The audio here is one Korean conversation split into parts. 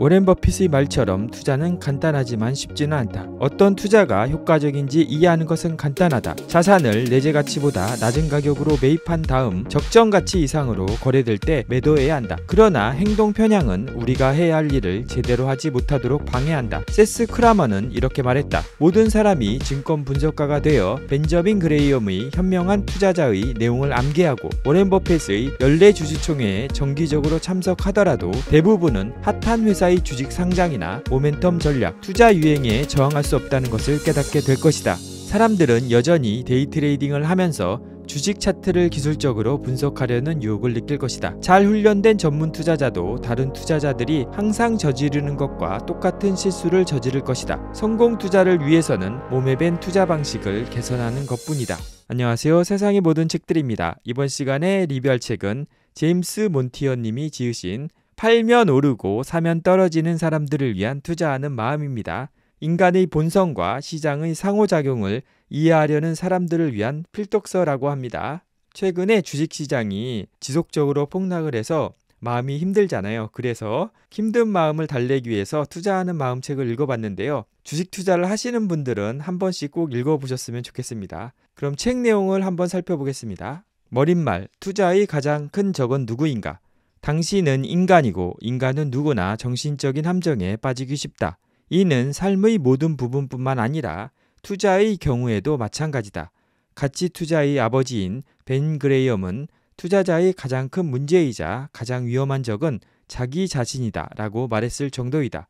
워렌 버핏의 말처럼 투자는 간단하지만 쉽지는 않다. 어떤 투자가 효과적인지 이해하는 것은 간단하다. 자산을 내재 가치보다 낮은 가격으로 매입한 다음 적정 가치 이상으로 거래될 때 매도해야 한다. 그러나 행동 편향은 우리가 해야 할 일을 제대로 하지 못하도록 방해한다. 세스 크라머는 이렇게 말했다. 모든 사람이 증권 분석가가 되어 벤저민 그레이엄의 현명한 투자자의 내용을 암기하고 워렌 버핏의 연례 주주총회에 정기적으로 참석하더라도 대부분은 핫한 회사의 회사 주식 상장이나 모멘텀 전략, 투자 유행에 저항할 수 없다는 것을 깨닫게 될 것이다. 사람들은 여전히 데이트레이딩을 하면서 주식 차트를 기술적으로 분석하려는 유혹을 느낄 것이다. 잘 훈련된 전문 투자자도 다른 투자자들이 항상 저지르는 것과 똑같은 실수를 저지를 것이다. 성공 투자를 위해서는 몸에 밴 투자 방식을 개선하는 것뿐이다. 안녕하세요. 세상의 모든 책들입니다. 이번 시간에 리뷰할 책은 제임스 몬티어 님이 지으신 팔면 오르고 사면 떨어지는 사람들을 위한 투자하는 마음입니다. 인간의 본성과 시장의 상호작용을 이해하려는 사람들을 위한 필독서라고 합니다. 최근에 주식시장이 지속적으로 폭락을 해서 마음이 힘들잖아요. 그래서 힘든 마음을 달래기 위해서 투자하는 마음책을 읽어봤는데요. 주식 투자를 하시는 분들은 한 번씩 꼭 읽어보셨으면 좋겠습니다. 그럼 책 내용을 한번 살펴보겠습니다. 머릿말, 투자의 가장 큰 적은 누구인가? 당신은 인간이고 인간은 누구나 정신적인 함정에 빠지기 쉽다. 이는 삶의 모든 부분뿐만 아니라 투자의 경우에도 마찬가지다. 가치 투자의 아버지인 벤 그레이엄은 투자자의 가장 큰 문제이자 가장 위험한 적은 자기 자신이다 라고 말했을 정도이다.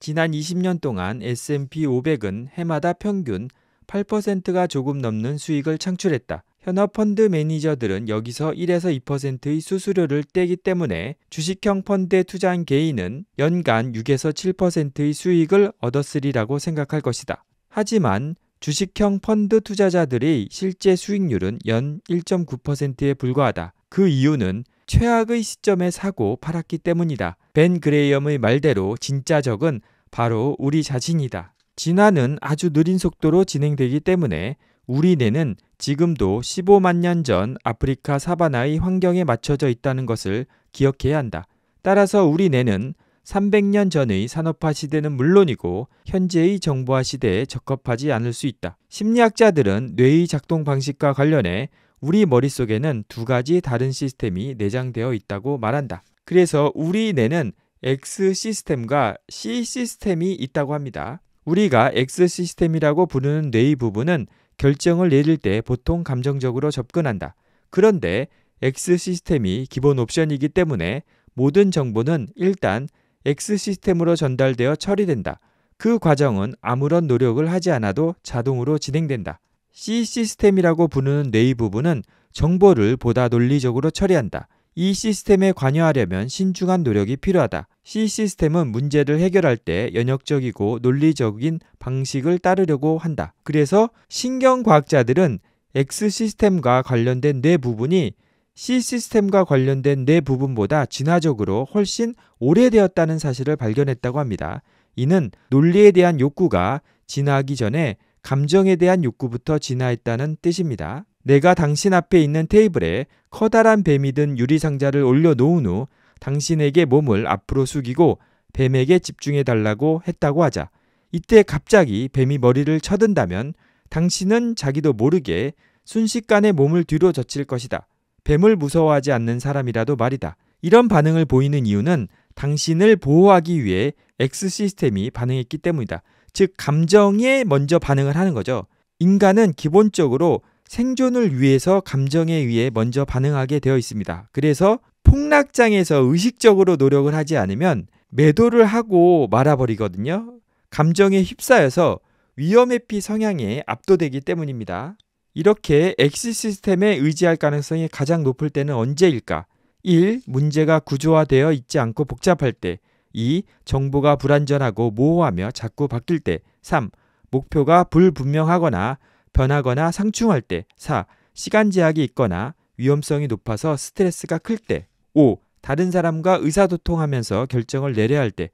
지난 20년 동안 S&P 500은 해마다 평균 8%가 조금 넘는 수익을 창출했다. 현업 펀드 매니저들은 여기서 1에서 2%의 수수료를 떼기 때문에 주식형 펀드에 투자한 개인은 연간 6에서 7%의 수익을 얻었으리라고 생각할 것이다. 하지만 주식형 펀드 투자자들의 실제 수익률은 연 1.9%에 불과하다. 그 이유는 최악의 시점에 사고 팔았기 때문이다. 벤 그레이엄의 말대로 진짜 적은 바로 우리 자신이다. 진화는 아주 느린 속도로 진행되기 때문에 우리 뇌는 지금도 15만 년 전 아프리카 사바나의 환경에 맞춰져 있다는 것을 기억해야 한다. 따라서 우리 뇌는 300년 전의 산업화 시대는 물론이고 현재의 정보화 시대에 적합하지 않을 수 있다. 심리학자들은 뇌의 작동 방식과 관련해 우리 머릿속에는 두 가지 다른 시스템이 내장되어 있다고 말한다. 그래서 우리 뇌는 X 시스템과 C 시스템이 있다고 합니다. 우리가 X 시스템이라고 부르는 뇌의 부분은 결정을 내릴 때 보통 감정적으로 접근한다. 그런데 X 시스템이 기본 옵션이기 때문에 모든 정보는 일단 X 시스템으로 전달되어 처리된다. 그 과정은 아무런 노력을 하지 않아도 자동으로 진행된다. C 시스템이라고 부르는 뇌의 부분은 정보를 보다 논리적으로 처리한다. 이 시스템에 관여하려면 신중한 노력이 필요하다. C 시스템은 문제를 해결할 때 연역적이고 논리적인 방식을 따르려고 한다. 그래서 신경과학자들은 X 시스템과 관련된 뇌 부분이 C 시스템과 관련된 뇌 부분보다 진화적으로 훨씬 오래되었다는 사실을 발견했다고 합니다. 이는 논리에 대한 욕구가 진화하기 전에 감정에 대한 욕구부터 진화했다는 뜻입니다. 내가 당신 앞에 있는 테이블에 커다란 뱀이 든 유리상자를 올려놓은 후 당신에게 몸을 앞으로 숙이고 뱀에게 집중해 달라고 했다고 하자. 이때 갑자기 뱀이 머리를 쳐든다면 당신은 자기도 모르게 순식간에 몸을 뒤로 젖힐 것이다. 뱀을 무서워하지 않는 사람이라도 말이다. 이런 반응을 보이는 이유는 당신을 보호하기 위해 X 시스템이 반응했기 때문이다. 즉, 감정에 먼저 반응을 하는 거죠. 인간은 기본적으로 생존을 위해서 감정에 의해 먼저 반응하게 되어 있습니다. 그래서 폭락장에서 의식적으로 노력을 하지 않으면 매도를 하고 말아버리거든요. 감정에 휩싸여서 위험 회피 성향에 압도되기 때문입니다. 이렇게 X 시스템에 의지할 가능성이 가장 높을 때는 언제일까? 1. 문제가 구조화되어 있지 않고 복잡할 때 2. 정보가 불완전하고 모호하며 자꾸 바뀔 때 3. 목표가 불분명하거나 변하거나 상충할 때 4. 시간 제약이 있거나 위험성이 높아서 스트레스가 클 때 5. 다른 사람과 의사소통하면서 결정을 내려야 할 때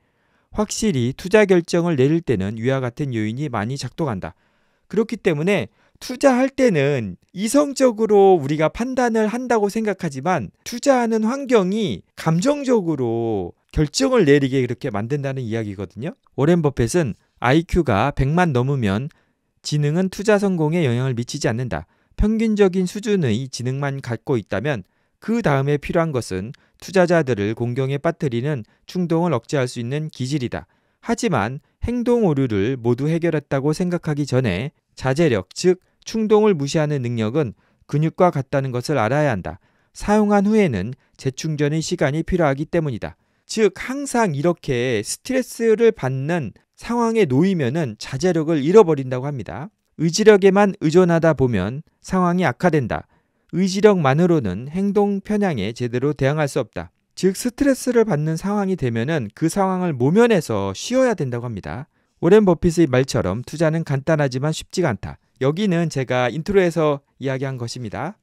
확실히 투자 결정을 내릴 때는 위와 같은 요인이 많이 작동한다. 그렇기 때문에 투자할 때는 이성적으로 우리가 판단을 한다고 생각하지만 투자하는 환경이 감정적으로 결정을 내리게 그렇게 만든다는 이야기거든요. 워렌 버펫은 IQ가 100만 넘으면 지능은 투자 성공에 영향을 미치지 않는다. 평균적인 수준의 지능만 갖고 있다면 그 다음에 필요한 것은 투자자들을 공경에 빠뜨리는 충동을 억제할 수 있는 기질이다. 하지만 행동 오류를 모두 해결했다고 생각하기 전에 자제력, 즉 충동을 무시하는 능력은 근육과 같다는 것을 알아야 한다. 사용한 후에는 재충전의 시간이 필요하기 때문이다. 즉 항상 이렇게 스트레스를 받는 상황에 놓이면은 자제력을 잃어버린다고 합니다. 의지력에만 의존하다 보면 상황이 악화된다. 의지력만으로는 행동 편향에 제대로 대항할 수 없다. 즉 스트레스를 받는 상황이 되면은 그 상황을 모면해서 쉬어야 된다고 합니다. 오렌 버핏의 말처럼 투자는 간단하지만 쉽지가 않다. 여기는 제가 인트로에서 이야기한 것입니다.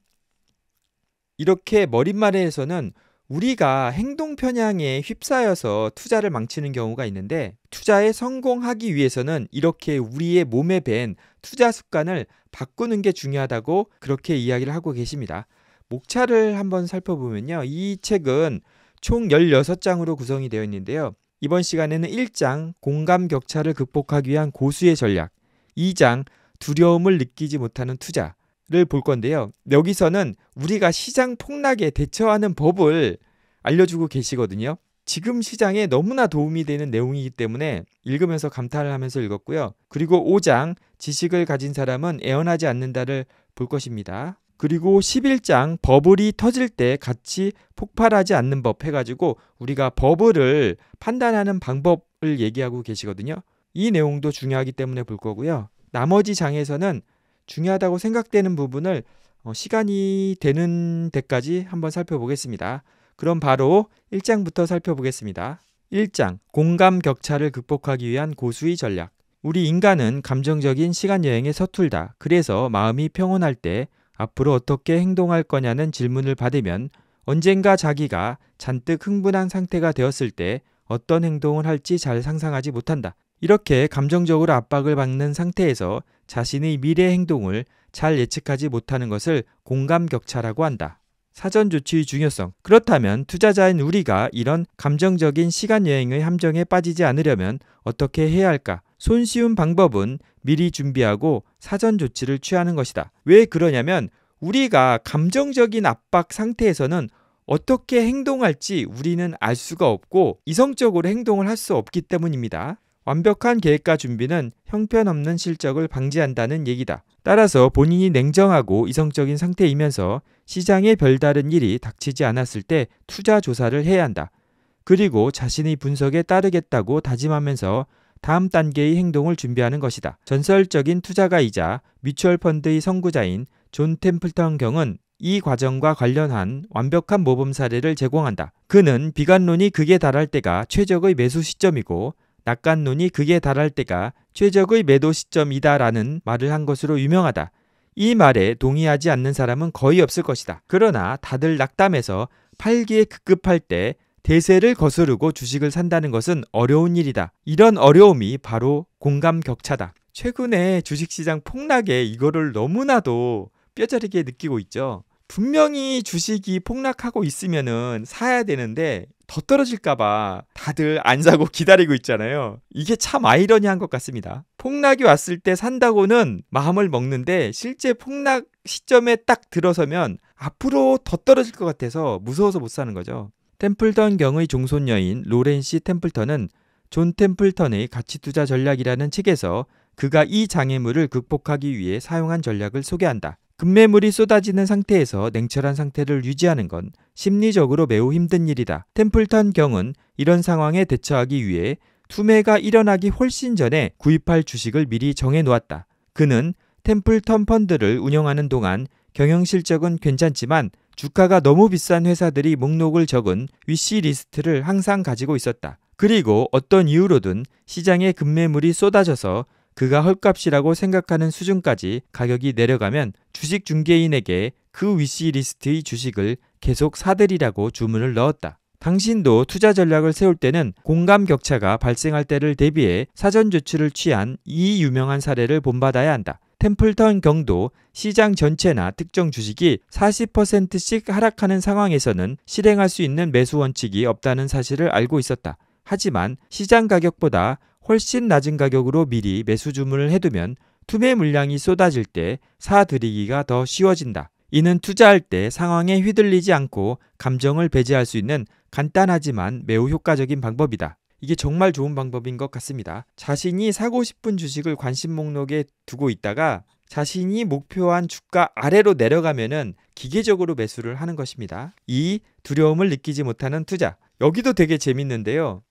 이렇게 머릿말에서는 우리가 행동 편향에 휩싸여서 투자를 망치는 경우가 있는데 투자에 성공하기 위해서는 이렇게 우리의 몸에 밴 투자 습관을 바꾸는 게 중요하다고 그렇게 이야기를 하고 계십니다. 목차를 한번 살펴보면요. 이 책은 총 16장으로 구성이 되어 있는데요. 이번 시간에는 1장 공감 격차를 극복하기 위한 고수의 전략, 2장 두려움을 느끼지 못하는 투자, 볼 건데요. 여기서는 우리가 시장 폭락에 대처하는 법을 알려주고 계시거든요. 지금 시장에 너무나 도움이 되는 내용이기 때문에 읽으면서 감탄을 하면서 읽었고요. 그리고 5장 지식을 가진 사람은 애원하지 않는다를 볼 것입니다. 그리고 11장 버블이 터질 때 같이 폭발하지 않는 법 해가지고 우리가 버블을 판단하는 방법을 얘기하고 계시거든요. 이 내용도 중요하기 때문에 볼 거고요. 나머지 장에서는 중요하다고 생각되는 부분을 어, 시간이 되는 데까지 한번 살펴보겠습니다. 그럼 바로 1장부터 살펴보겠습니다. 1장 공감 격차를 극복하기 위한 고수의 전략. 우리 인간은 감정적인 시간 여행에 서툴다. 그래서 마음이 평온할 때 앞으로 어떻게 행동할 거냐는 질문을 받으면 언젠가 자기가 잔뜩 흥분한 상태가 되었을 때 어떤 행동을 할지 잘 상상하지 못한다. 이렇게 감정적으로 압박을 받는 상태에서 자신의 미래 행동을 잘 예측하지 못하는 것을 공감 격차라고 한다. 사전 조치의 중요성. 그렇다면 투자자인 우리가 이런 감정적인 시간 여행의 함정에 빠지지 않으려면 어떻게 해야 할까? 손쉬운 방법은 미리 준비하고 사전 조치를 취하는 것이다. 왜 그러냐면 우리가 감정적인 압박 상태에서는 어떻게 행동할지 우리는 알 수가 없고 이성적으로 행동을 할 수 없기 때문입니다. 완벽한 계획과 준비는 형편없는 실적을 방지한다는 얘기다. 따라서 본인이 냉정하고 이성적인 상태이면서 시장에 별다른 일이 닥치지 않았을 때 투자 조사를 해야 한다. 그리고 자신의 분석에 따르겠다고 다짐하면서 다음 단계의 행동을 준비하는 것이다. 전설적인 투자가이자 뮤추얼 펀드의 선구자인 존 템플턴 경은 이 과정과 관련한 완벽한 모범 사례를 제공한다. 그는 비관론이 극에 달할 때가 최적의 매수 시점이고 낙관눈이 극에 달할 때가 최적의 매도 시점이다라는 말을 한 것으로 유명하다. 이 말에 동의하지 않는 사람은 거의 없을 것이다. 그러나 다들 낙담해서 팔기에 급급할 때 대세를 거스르고 주식을 산다는 것은 어려운 일이다. 이런 어려움이 바로 공감 격차다. 최근에 주식시장 폭락에 이거를 너무나도 뼈저리게 느끼고 있죠. 분명히 주식이 폭락하고 있으면은 사야 되는데 더 떨어질까봐 다들 안 사고 기다리고 있잖아요. 이게 참 아이러니한 것 같습니다. 폭락이 왔을 때 산다고는 마음을 먹는데 실제 폭락 시점에 딱 들어서면 앞으로 더 떨어질 것 같아서 무서워서 못 사는 거죠. 템플턴 경의 종손녀인 로렌시 템플턴은 존 템플턴의 가치투자 전략이라는 책에서 그가 이 장애물을 극복하기 위해 사용한 전략을 소개한다. 금매물이 쏟아지는 상태에서 냉철한 상태를 유지하는 건 심리적으로 매우 힘든 일이다. 템플턴 경은 이런 상황에 대처하기 위해 투매가 일어나기 훨씬 전에 구입할 주식을 미리 정해 놓았다. 그는 템플턴 펀드를 운영하는 동안 경영 실적은 괜찮지만 주가가 너무 비싼 회사들이 목록을 적은 위시 리스트를 항상 가지고 있었다. 그리고 어떤 이유로든 시장에 급매물이 쏟아져서 그가 헐값이라고 생각하는 수준까지 가격이 내려가면 주식 중개인에게 그 위시리스트의 주식을 계속 사들이라고 주문을 넣었다. 당신도 투자 전략을 세울 때는 공감 격차가 발생할 때를 대비해 사전 조치를 취한 이 유명한 사례를 본받아야 한다. 템플턴 경도 시장 전체나 특정 주식이 40%씩 하락하는 상황에서는 실행할 수 있는 매수 원칙이 없다는 사실을 알고 있었다. 하지만 시장 가격보다 훨씬 낮은 가격으로 미리 매수 주문을 해두면 투매 물량이 쏟아질 때 사들이기가 더 쉬워진다. 이는 투자할 때 상황에 휘둘리지 않고 감정을 배제할 수 있는 간단하지만 매우 효과적인 방법이다. 이게 정말 좋은 방법인 것 같습니다. 자신이 사고 싶은 주식을 관심 목록에 두고 있다가 자신이 목표한 주가 아래로 내려가면은 기계적으로 매수를 하는 것입니다. 이 두려움을 느끼지 못하는 투자. 여기도 되게 재밌는데요.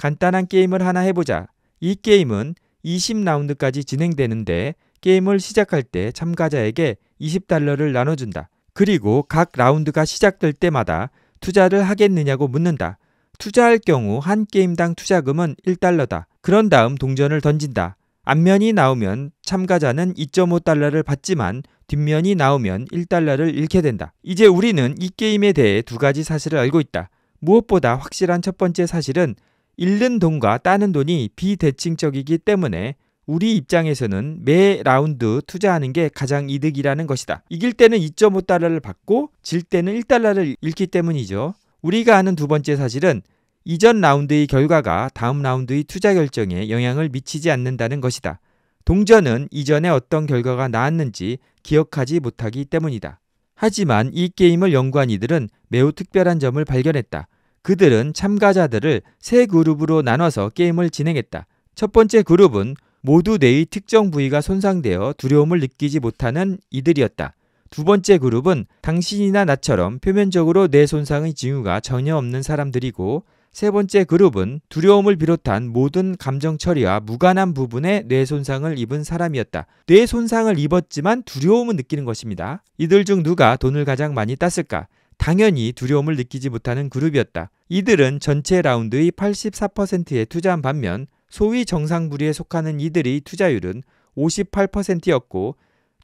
간단한 게임을 하나 해보자. 이 게임은 20라운드까지 진행되는데 게임을 시작할 때 참가자에게 20달러를 나눠준다. 그리고 각 라운드가 시작될 때마다 투자를 하겠느냐고 묻는다. 투자할 경우 한 게임당 투자금은 1달러다. 그런 다음 동전을 던진다. 앞면이 나오면 참가자는 2.5달러를 받지만 뒷면이 나오면 1달러를 잃게 된다. 이제 우리는 이 게임에 대해 두 가지 사실을 알고 있다. 무엇보다 확실한 첫 번째 사실은 잃는 돈과 따는 돈이 비대칭적이기 때문에 우리 입장에서는 매 라운드 투자하는 게 가장 이득이라는 것이다. 이길 때는 2.5달러를 받고 질 때는 1달러를 잃기 때문이죠. 우리가 아는 두 번째 사실은 이전 라운드의 결과가 다음 라운드의 투자 결정에 영향을 미치지 않는다는 것이다. 동전은 이전에 어떤 결과가 나왔는지 기억하지 못하기 때문이다. 하지만 이 게임을 연구한 이들은 매우 특별한 점을 발견했다. 그들은 참가자들을 세 그룹으로 나눠서 게임을 진행했다. 첫 번째 그룹은 모두 뇌의 특정 부위가 손상되어 두려움을 느끼지 못하는 이들이었다. 두 번째 그룹은 당신이나 나처럼 표면적으로 뇌 손상의 징후가 전혀 없는 사람들이고 세 번째 그룹은 두려움을 비롯한 모든 감정 처리와 무관한 부분에 뇌 손상을 입은 사람이었다. 뇌 손상을 입었지만 두려움은 느끼는 것입니다. 이들 중 누가 돈을 가장 많이 땄을까? 당연히 두려움을 느끼지 못하는 그룹이었다. 이들은 전체 라운드의 84%에 투자한 반면 소위 정상 부리에 속하는 이들의 투자율은 58%였고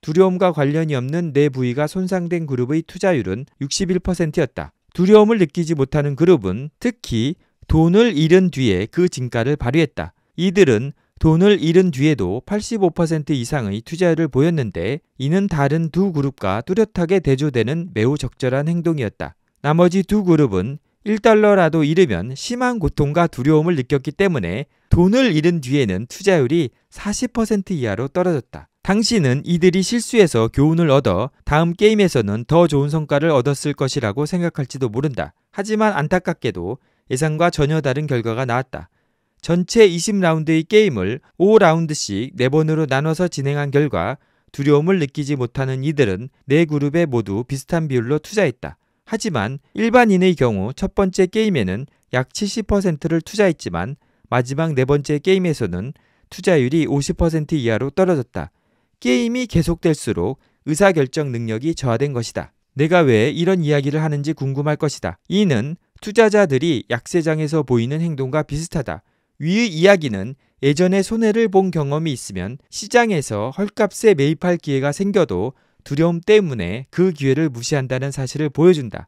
두려움과 관련이 없는 내 부위가 손상된 그룹의 투자율은 61%였다. 두려움을 느끼지 못하는 그룹은 특히 돈을 잃은 뒤에 그 진가를 발휘했다. 이들은 돈을 잃은 뒤에도 85% 이상의 투자를 보였는데 이는 다른 두 그룹과 뚜렷하게 대조되는 매우 적절한 행동이었다. 나머지 두 그룹은 1달러라도 잃으면 심한 고통과 두려움을 느꼈기 때문에 돈을 잃은 뒤에는 투자율이 40% 이하로 떨어졌다. 당신은 이들이 실수해서 교훈을 얻어 다음 게임에서는 더 좋은 성과를 얻었을 것이라고 생각할지도 모른다. 하지만 안타깝게도 예상과 전혀 다른 결과가 나왔다. 전체 20라운드의 게임을 5라운드씩 4번으로 나눠서 진행한 결과 두려움을 느끼지 못하는 이들은 네 그룹에 모두 비슷한 비율로 투자했다. 하지만 일반인의 경우 첫 번째 게임에는 약 70%를 투자했지만 마지막 네 번째 게임에서는 투자율이 50% 이하로 떨어졌다. 게임이 계속될수록 의사결정 능력이 저하된 것이다. 내가 왜 이런 이야기를 하는지 궁금할 것이다. 이는 투자자들이 약세장에서 보이는 행동과 비슷하다. 위의 이야기는 예전에 손해를 본 경험이 있으면 시장에서 헐값에 매입할 기회가 생겨도 두려움 때문에 그 기회를 무시한다는 사실을 보여준다.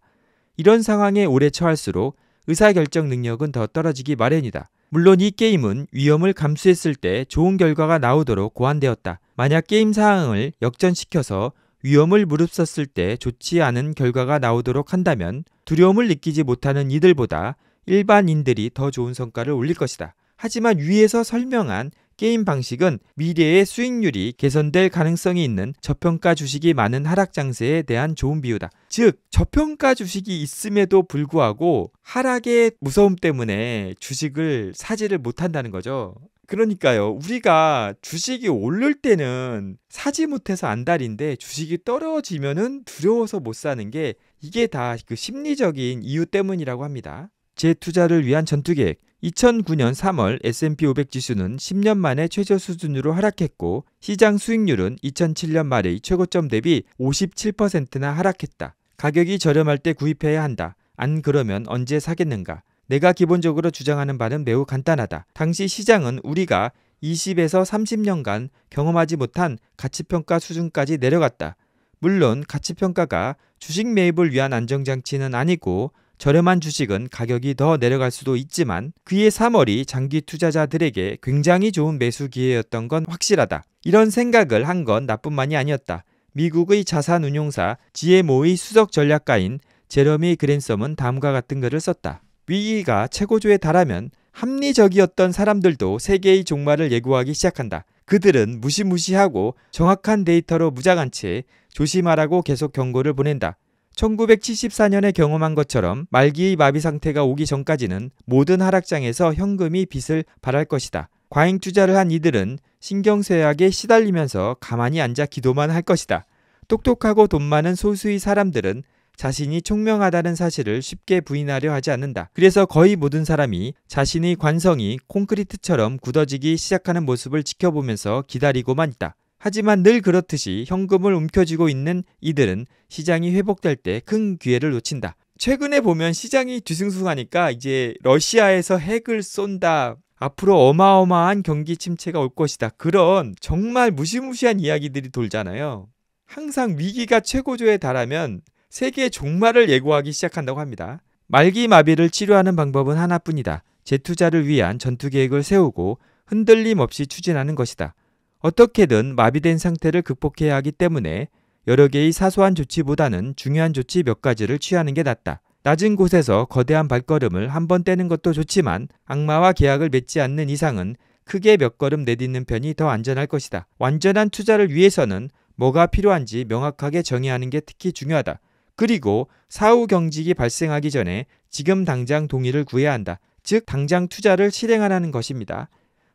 이런 상황에 오래 처할수록 의사결정 능력은 더 떨어지기 마련이다. 물론 이 게임은 위험을 감수했을 때 좋은 결과가 나오도록 고안되었다. 만약 게임 상황을 역전시켜서 위험을 무릅썼을 때 좋지 않은 결과가 나오도록 한다면 두려움을 느끼지 못하는 이들보다 일반인들이 더 좋은 성과를 올릴 것이다. 하지만 위에서 설명한 게임 방식은 미래의 수익률이 개선될 가능성이 있는 저평가 주식이 많은 하락 장세에 대한 좋은 비유다. 즉, 저평가 주식이 있음에도 불구하고 하락의 무서움 때문에 주식을 사지를 못한다는 거죠. 그러니까요, 우리가 주식이 오를 때는 사지 못해서 안달인데 주식이 떨어지면은 두려워서 못 사는 게 이게 다 그 심리적인 이유 때문이라고 합니다. 제투자를 위한 전투 계획. 2009년 3월 S&P 500 지수는 10년 만에 최저 수준으로 하락했고 시장 수익률은 2007년 말의 최고점 대비 57%나 하락했다. 가격이 저렴할 때 구입해야 한다. 안 그러면 언제 사겠는가? 내가 기본적으로 주장하는 바는 매우 간단하다. 당시 시장은 우리가 20에서 30년간 경험하지 못한 가치평가 수준까지 내려갔다. 물론 가치평가가 주식 매입을 위한 안정장치는 아니고 저렴한 주식은 가격이 더 내려갈 수도 있지만 그의 3월이 장기 투자자들에게 굉장히 좋은 매수 기회였던 건 확실하다. 이런 생각을 한 건 나뿐만이 아니었다. 미국의 자산운용사 GMO의 수석 전략가인 제러미 그랜섬은 다음과 같은 글을 썼다. 위기가 최고조에 달하면 합리적이었던 사람들도 세계의 종말을 예고하기 시작한다. 그들은 무시무시하고 정확한 데이터로 무장한 채 조심하라고 계속 경고를 보낸다. 1974년에 경험한 것처럼 말기의 마비 상태가 오기 전까지는 모든 하락장에서 현금이 빚을 발할 것이다. 과잉 투자를 한 이들은 신경쇠약에 시달리면서 가만히 앉아 기도만 할 것이다. 똑똑하고 돈 많은 소수의 사람들은 자신이 총명하다는 사실을 쉽게 부인하려 하지 않는다. 그래서 거의 모든 사람이 자신의 관성이 콘크리트처럼 굳어지기 시작하는 모습을 지켜보면서 기다리고만 있다. 하지만 늘 그렇듯이 현금을 움켜쥐고 있는 이들은 시장이 회복될 때 큰 기회를 놓친다. 최근에 보면 시장이 뒤숭숭하니까 이제 러시아에서 핵을 쏜다. 앞으로 어마어마한 경기 침체가 올 것이다. 그런 정말 무시무시한 이야기들이 돌잖아요. 항상 위기가 최고조에 달하면 세계의 종말을 예고하기 시작한다고 합니다. 말기 마비를 치료하는 방법은 하나뿐이다. 재투자를 위한 전투 계획을 세우고 흔들림 없이 추진하는 것이다. 어떻게든 마비된 상태를 극복해야 하기 때문에 여러 개의 사소한 조치보다는 중요한 조치 몇 가지를 취하는 게 낫다. 낮은 곳에서 거대한 발걸음을 한 번 떼는 것도 좋지만 악마와 계약을 맺지 않는 이상은 크게 몇 걸음 내딛는 편이 더 안전할 것이다. 완전한 투자를 위해서는 뭐가 필요한지 명확하게 정의하는 게 특히 중요하다. 그리고 사후 경직이 발생하기 전에 지금 당장 동의를 구해야 한다. 즉 당장 투자를 실행하라는 것입니다.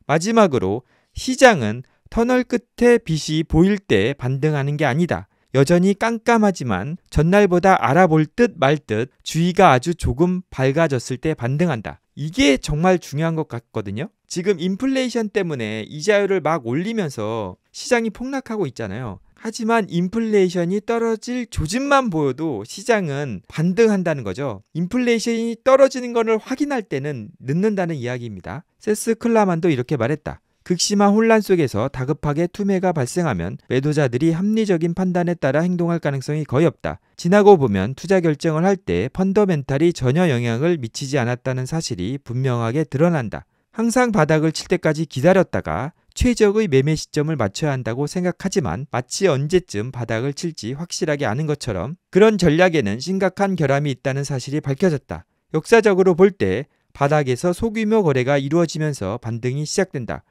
마지막으로 시장은 터널 끝에 빛이 보일 때 반등하는 게 아니다. 여전히 깜깜하지만 전날보다 알아볼 듯 말듯 듯 주위가 아주 조금 밝아졌을 때 반등한다. 이게 정말 중요한 것 같거든요. 지금 인플레이션 때문에 이자율을 막 올리면서 시장이 폭락하고 있잖아요. 하지만 인플레이션이 떨어질 조짐만 보여도 시장은 반등한다는 거죠. 인플레이션이 떨어지는 것을 확인할 때는 늦는다는 이야기입니다. 세스 클라만도 이렇게 말했다. 극심한 혼란 속에서 다급하게 투매가 발생하면 매도자들이 합리적인 판단에 따라 행동할 가능성이 거의 없다. 지나고 보면 투자 결정을 할 때 펀더멘탈이 전혀 영향을 미치지 않았다는 사실이 분명하게 드러난다. 항상 바닥을 칠 때까지 기다렸다가 최적의 매매 시점을 맞춰야 한다고 생각하지만 마치 언제쯤 바닥을 칠지 확실하게 아는 것처럼 그런 전략에는 심각한 결함이 있다는 사실이 밝혀졌다. 역사적으로 볼 때 바닥에서 소규모 거래가 이루어지면서 반등이 시작된다.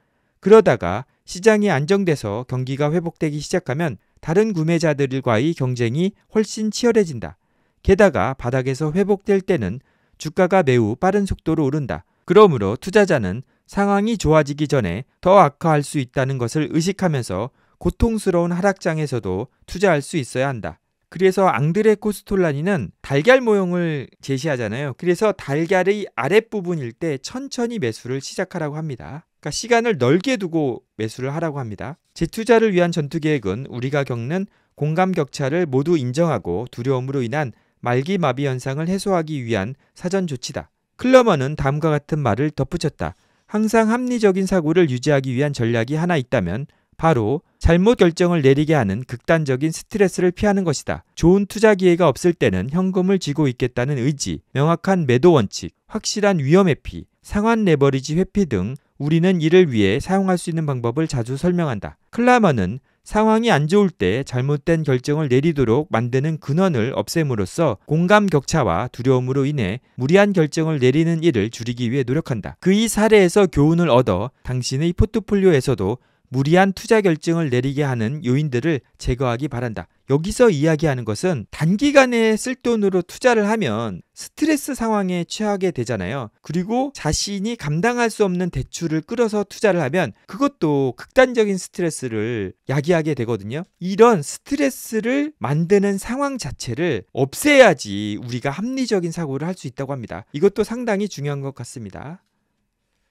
그러다가 시장이 안정돼서 경기가 회복되기 시작하면 다른 구매자들과의 경쟁이 훨씬 치열해진다. 게다가 바닥에서 회복될 때는 주가가 매우 빠른 속도로 오른다. 그러므로 투자자는 상황이 좋아지기 전에 더 악화할 수 있다는 것을 의식하면서 고통스러운 하락장에서도 투자할 수 있어야 한다. 그래서 앙드레 코스톨라니는 달걀 모형을 제시하잖아요. 그래서 달걀의 아랫부분일 때 천천히 매수를 시작하라고 합니다. 그러니까 시간을 넓게 두고 매수를 하라고 합니다. 재투자를 위한 전투 계획은 우리가 겪는 공감 격차를 모두 인정하고 두려움으로 인한 말기 마비 현상을 해소하기 위한 사전 조치다. 클러머는 다음과 같은 말을 덧붙였다. 항상 합리적인 사고를 유지하기 위한 전략이 하나 있다면 바로 잘못 결정을 내리게 하는 극단적인 스트레스를 피하는 것이다. 좋은 투자 기회가 없을 때는 현금을 쥐고 있겠다는 의지, 명확한 매도 원칙, 확실한 위험 회피, 상환 레버리지 회피 등 우리는 이를 위해 사용할 수 있는 방법을 자주 설명한다. 클라마는 상황이 안 좋을 때 잘못된 결정을 내리도록 만드는 근원을 없앰으로써 공감 격차와 두려움으로 인해 무리한 결정을 내리는 일을 줄이기 위해 노력한다. 그의 사례에서 교훈을 얻어 당신의 포트폴리오에서도 무리한 투자 결정을 내리게 하는 요인들을 제거하기 바란다. 여기서 이야기하는 것은 단기간에 쓸 돈으로 투자를 하면 스트레스 상황에 취하게 되잖아요. 그리고 자신이 감당할 수 없는 대출을 끌어서 투자를 하면 그것도 극단적인 스트레스를 야기하게 되거든요. 이런 스트레스를 만드는 상황 자체를 없애야지 우리가 합리적인 사고를 할 수 있다고 합니다. 이것도 상당히 중요한 것 같습니다.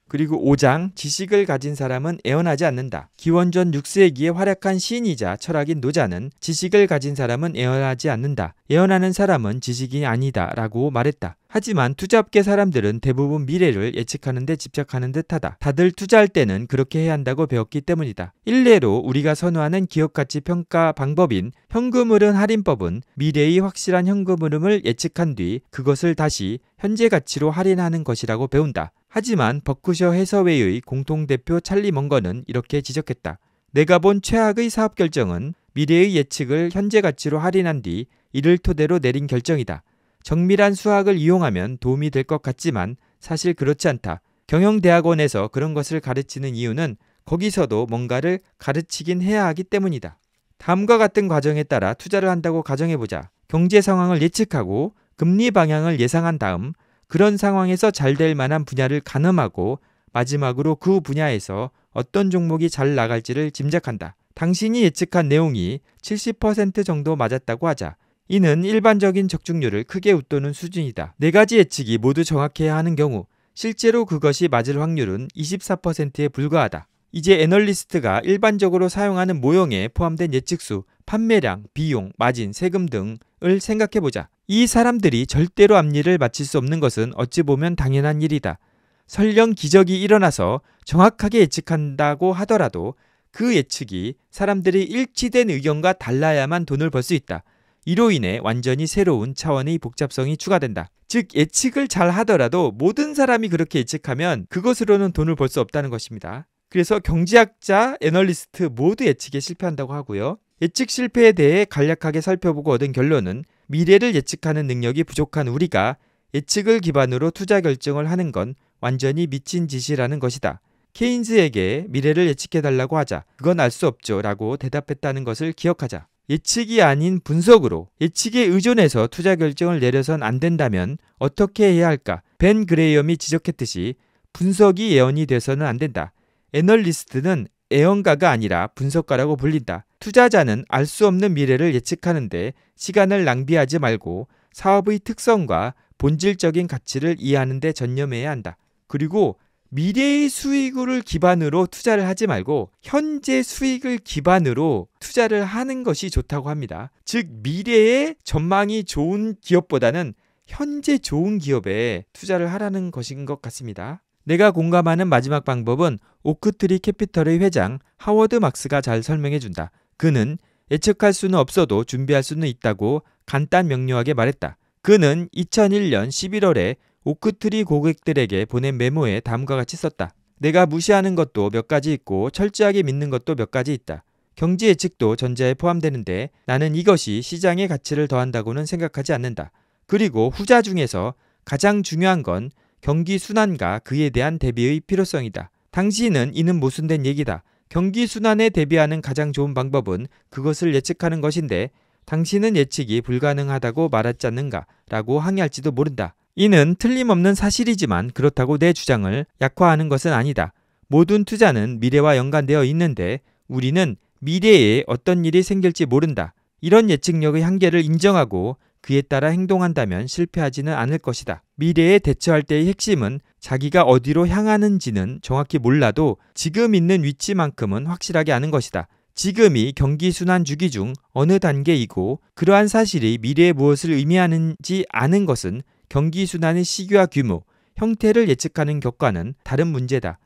그리고 5장 지식을 가진 사람은 애원하지 않는다. 기원전 6세기에 활약한 시인이자 철학인 노자는 지식을 가진 사람은 애원하지 않는다. 애원하는 사람은 지식이 아니다라고 말했다. 하지만 투자업계 사람들은 대부분 미래를 예측하는 데 집착하는 듯하다. 다들 투자할 때는 그렇게 해야 한다고 배웠기 때문이다. 일례로 우리가 선호하는 기업가치 평가 방법인 현금흐름 할인법은 미래의 확실한 현금흐름을 예측한 뒤 그것을 다시 현재 가치로 할인하는 것이라고 배운다. 하지만 버크셔 해서웨이의 공통대표 찰리 먼거는 이렇게 지적했다. 내가 본 최악의 사업 결정은 미래의 예측을 현재 가치로 할인한 뒤 이를 토대로 내린 결정이다. 정밀한 수학을 이용하면 도움이 될 것 같지만 사실 그렇지 않다. 경영대학원에서 그런 것을 가르치는 이유는 거기서도 뭔가를 가르치긴 해야 하기 때문이다. 다음과 같은 과정에 따라 투자를 한다고 가정해보자. 경제 상황을 예측하고 금리 방향을 예상한 다음 그런 상황에서 잘 될 만한 분야를 가늠하고 마지막으로 그 분야에서 어떤 종목이 잘 나갈지를 짐작한다. 당신이 예측한 내용이 70% 정도 맞았다고 하자. 이는 일반적인 적중률을 크게 웃도는 수준이다. 네 가지 예측이 모두 정확해야 하는 경우 실제로 그것이 맞을 확률은 24%에 불과하다. 이제 애널리스트가 일반적으로 사용하는 모형에 포함된 예측수, 판매량, 비용, 마진, 세금 등을 생각해보자. 이 사람들이 절대로 앞일을 맞출수 없는 것은 어찌 보면 당연한 일이다. 설령 기적이 일어나서 정확하게 예측한다고 하더라도 그 예측이 사람들이 일치된 의견과 달라야만 돈을 벌 수 있다. 이로 인해 완전히 새로운 차원의 복잡성이 추가된다. 즉 예측을 잘 하더라도 모든 사람이 그렇게 예측하면 그것으로는 돈을 벌 수 없다는 것입니다. 그래서 경제학자, 애널리스트 모두 예측에 실패한다고 하고요. 예측 실패에 대해 간략하게 살펴보고 얻은 결론은 미래를 예측하는 능력이 부족한 우리가 예측을 기반으로 투자 결정을 하는 건 완전히 미친 짓이라는 것이다. 케인즈에게 미래를 예측해달라고 하자. 그건 알 수 없죠. 라고 대답했다는 것을 기억하자. 예측이 아닌 분석으로 예측에 의존해서 투자 결정을 내려선 안 된다면 어떻게 해야 할까? 벤 그레이엄이 지적했듯이 분석이 예언이 돼서는 안 된다. 애널리스트는 애언가가 아니라 분석가라고 불린다. 투자자는 알 수 없는 미래를 예측하는데 시간을 낭비하지 말고 사업의 특성과 본질적인 가치를 이해하는 데 전념해야 한다. 그리고 미래의 수익을 기반으로 투자를 하지 말고 현재 수익을 기반으로 투자를 하는 것이 좋다고 합니다. 즉 미래의 전망이 좋은 기업보다는 현재 좋은 기업에 투자를 하라는 것인 것 같습니다. 내가 공감하는 마지막 방법은 오크트리 캐피털의 회장 하워드 막스가 잘 설명해 준다. 그는 예측할 수는 없어도 준비할 수는 있다고 간단 명료하게 말했다. 그는 2001년 11월에 오크트리 고객들에게 보낸 메모에 다음과 같이 썼다. 내가 무시하는 것도 몇 가지 있고 철저하게 믿는 것도 몇 가지 있다. 경제 예측도 전자에 포함되는데 나는 이것이 시장의 가치를 더한다고는 생각하지 않는다. 그리고 후자 중에서 가장 중요한 건 경기 순환과 그에 대한 대비의 필요성이다. 당신은 이는 모순된 얘기다. 경기 순환에 대비하는 가장 좋은 방법은 그것을 예측하는 것인데 당신은 예측이 불가능하다고 말하지 않는가 라고 항의할지도 모른다. 이는 틀림없는 사실이지만 그렇다고 내 주장을 약화하는 것은 아니다. 모든 투자는 미래와 연관되어 있는데 우리는 미래에 어떤 일이 생길지 모른다. 이런 예측력의 한계를 인정하고 그에 따라 행동한다면 실패하지는 않을 것이다. 미래에 대처할 때의 핵심은 자기가 어디로 향하는지는 정확히 몰라도 지금 있는 위치만큼은 확실하게 아는 것이다. 지금이 경기 순환 주기 중 어느 단계이고 그러한 사실이 미래에 무엇을 의미하는지 아는 것은 경기 순환의 시기와 규모, 형태를 예측하는 격과는 다른 문제다.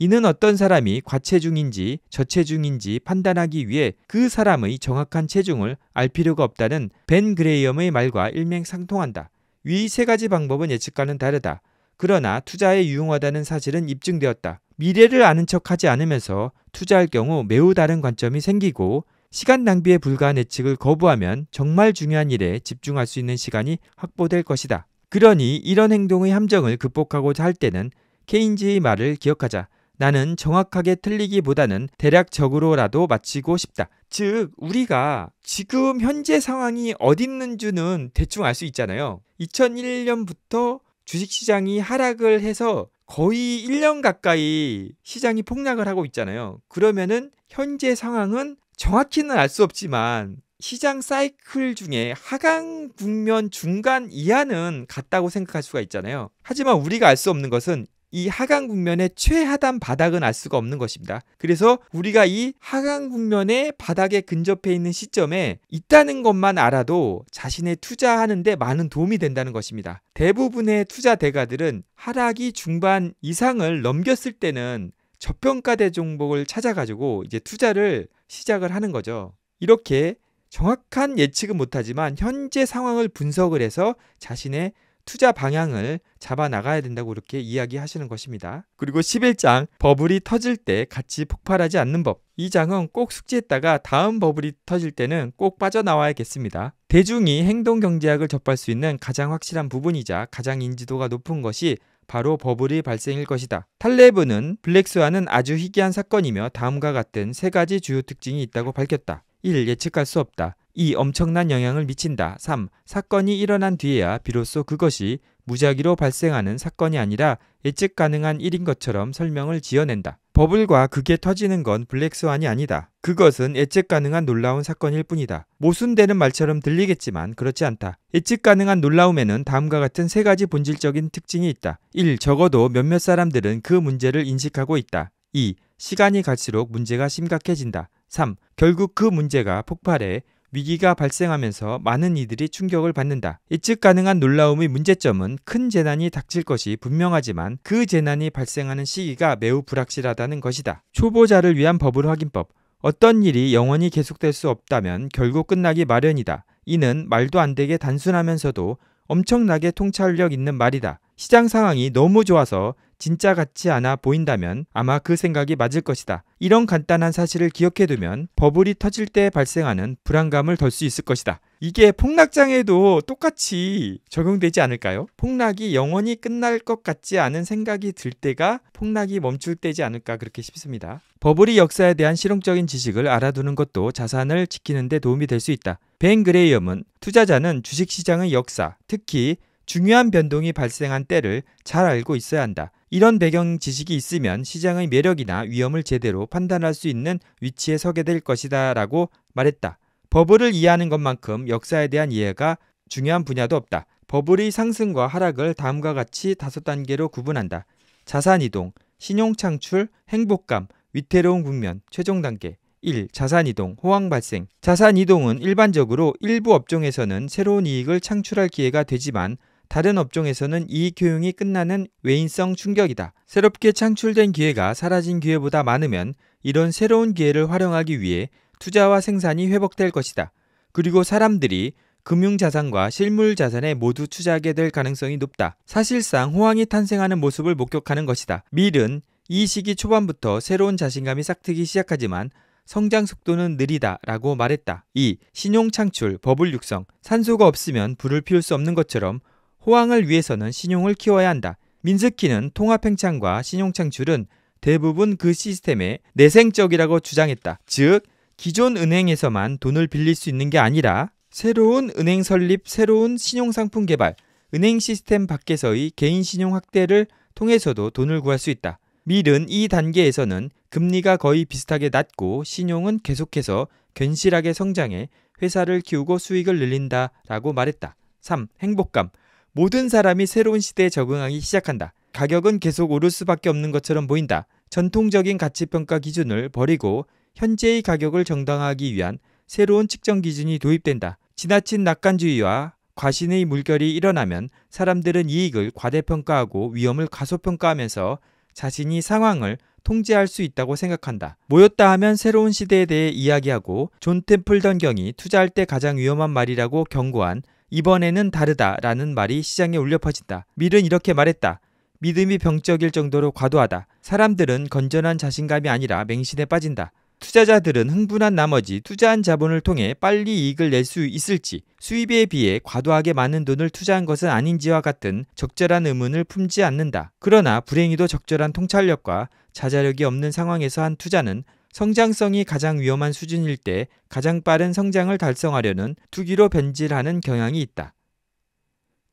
이는 어떤 사람이 과체중인지 저체중인지 판단하기 위해 그 사람의 정확한 체중을 알 필요가 없다는 벤 그레이엄의 말과 일맥상통한다. 위 세 가지 방법은 예측과는 다르다. 그러나 투자에 유용하다는 사실은 입증되었다. 미래를 아는 척 하지 않으면서 투자할 경우 매우 다른 관점이 생기고 시간 낭비에 불과한 예측을 거부하면 정말 중요한 일에 집중할 수 있는 시간이 확보될 것이다. 그러니 이런 행동의 함정을 극복하고자 할 때는 케인즈의 말을 기억하자. 나는 정확하게 틀리기보다는 대략적으로라도 마치고 싶다. 즉, 우리가 지금 현재 상황이 어딨는지는 대충 알 수 있잖아요. 2001년부터 주식시장이 하락을 해서 거의 1년 가까이 시장이 폭락을 하고 있잖아요. 그러면은 현재 상황은 정확히는 알 수 없지만 시장 사이클 중에 하강 국면 중간 이하는 같다고 생각할 수가 있잖아요. 하지만 우리가 알 수 없는 것은 이 하강 국면의 최하단 바닥은 알 수가 없는 것입니다. 그래서 우리가 이 하강 국면의 바닥에 근접해 있는 시점에 있다는 것만 알아도 자신의 투자하는데 많은 도움이 된다는 것입니다. 대부분의 투자 대가들은 하락이 중반 이상을 넘겼을 때는 저평가대 종목을 찾아가지고 이제 투자를 시작을 하는 거죠. 이렇게 정확한 예측은 못하지만 현재 상황을 분석을 해서 자신의 투자 방향을 잡아 나가야 된다고 이렇게 이야기하시는 것입니다. 그리고 11장 버블이 터질 때 같이 폭발하지 않는 법. 이 장은 꼭 숙지했다가 다음 버블이 터질 때는 꼭 빠져나와야겠습니다. 대중이 행동 경제학을 접할 수 있는 가장 확실한 부분이자 가장 인지도가 높은 것이 바로 버블이 발생일 것이다. 탈레브는 블랙스완은 아주 희귀한 사건이며 다음과 같은 세 가지 주요 특징이 있다고 밝혔다. 1. 예측할 수 없다. 2. 엄청난 영향을 미친다. 3. 사건이 일어난 뒤에야 비로소 그것이 무작위로 발생하는 사건이 아니라 예측 가능한 일인 것처럼 설명을 지어낸다. 버블과 그게 터지는 건 블랙스완이 아니다. 그것은 예측 가능한 놀라운 사건일 뿐이다. 모순되는 말처럼 들리겠지만 그렇지 않다. 예측 가능한 놀라움에는 다음과 같은 세 가지 본질적인 특징이 있다. 1. 적어도 몇몇 사람들은 그 문제를 인식하고 있다. 2. 시간이 갈수록 문제가 심각해진다. 3. 결국 그 문제가 폭발해 위기가 발생하면서 많은 이들이 충격을 받는다. 예측 가능한 놀라움의 문제점은 큰 재난이 닥칠 것이 분명하지만 그 재난이 발생하는 시기가 매우 불확실하다는 것이다. 초보자를 위한 법을 확인법. 어떤 일이 영원히 계속될 수 없다면 결국 끝나기 마련이다. 이는 말도 안 되게 단순하면서도 엄청나게 통찰력 있는 말이다. 시장 상황이 너무 좋아서 진짜 같지 않아 보인다면 아마 그 생각이 맞을 것이다. 이런 간단한 사실을 기억해두면 버블이 터질 때 발생하는 불안감을 덜 수 있을 것이다. 이게 폭락장에도 똑같이 적용되지 않을까요? 폭락이 영원히 끝날 것 같지 않은 생각이 들 때가 폭락이 멈출 때지 않을까 그렇게 싶습니다. 버블이 역사에 대한 실용적인 지식을 알아두는 것도 자산을 지키는 데 도움이 될 수 있다. 벤 그레이엄은 투자자는 주식시장의 역사, 특히 중요한 변동이 발생한 때를 잘 알고 있어야 한다. 이런 배경 지식이 있으면 시장의 매력이나 위험을 제대로 판단할 수 있는 위치에 서게 될 것이다 라고 말했다. 버블을 이해하는 것만큼 역사에 대한 이해가 중요한 분야도 없다. 버블의 상승과 하락을 다음과 같이 다섯 단계로 구분한다. 자산 이동, 신용 창출, 행복감, 위태로운 국면, 최종 단계. 1. 자산 이동, 호황 발생. 자산 이동은 일반적으로 일부 업종에서는 새로운 이익을 창출할 기회가 되지만 다른 업종에서는 이교육이 끝나는 외인성 충격이다. 새롭게 창출된 기회가 사라진 기회보다 많으면 이런 새로운 기회를 활용하기 위해 투자와 생산이 회복될 것이다. 그리고 사람들이 금융자산과 실물자산에 모두 투자하게 될 가능성이 높다. 사실상 호황이 탄생하는 모습을 목격하는 것이다. 밀은 이 시기 초반부터 새로운 자신감이 싹트기 시작하지만 성장 속도는 느리다 라고 말했다. 2. 신용 창출, 버블 육성. 산소가 없으면 불을 피울 수 없는 것처럼 호황을 위해서는 신용을 키워야 한다. 민스키는 통합행창과 신용창출은 대부분 그 시스템의 내생적이라고 주장했다. 즉, 기존 은행에서만 돈을 빌릴 수 있는 게 아니라 새로운 은행 설립, 새로운 신용상품 개발, 은행 시스템 밖에서의 개인 신용 확대를 통해서도 돈을 구할 수 있다. 밀은 이 단계에서는 금리가 거의 비슷하게 낮고 신용은 계속해서 견실하게 성장해 회사를 키우고 수익을 늘린다 라고 말했다. 3. 행복감. 모든 사람이 새로운 시대에 적응하기 시작한다. 가격은 계속 오를 수밖에 없는 것처럼 보인다. 전통적인 가치평가 기준을 버리고 현재의 가격을 정당화하기 위한 새로운 측정 기준이 도입된다. 지나친 낙관주의와 과신의 물결이 일어나면 사람들은 이익을 과대평가하고 위험을 가소평가하면서 자신이 상황을 통제할 수 있다고 생각한다. 모였다 하면 새로운 시대에 대해 이야기하고 존 템플던 경이 투자할 때 가장 위험한 말이라고 경고한 이번에는 다르다라는 말이 시장에 울려 퍼진다. 밀은 이렇게 말했다. 믿음이 병적일 정도로 과도하다. 사람들은 건전한 자신감이 아니라 맹신에 빠진다. 투자자들은 흥분한 나머지 투자한 자본을 통해 빨리 이익을 낼 수 있을지 수입에 비해 과도하게 많은 돈을 투자한 것은 아닌지와 같은 적절한 의문을 품지 않는다. 그러나 불행히도 적절한 통찰력과 자자력이 없는 상황에서 한 투자는 성장성이 가장 위험한 수준일 때 가장 빠른 성장을 달성하려는 투기로 변질하는 경향이 있다.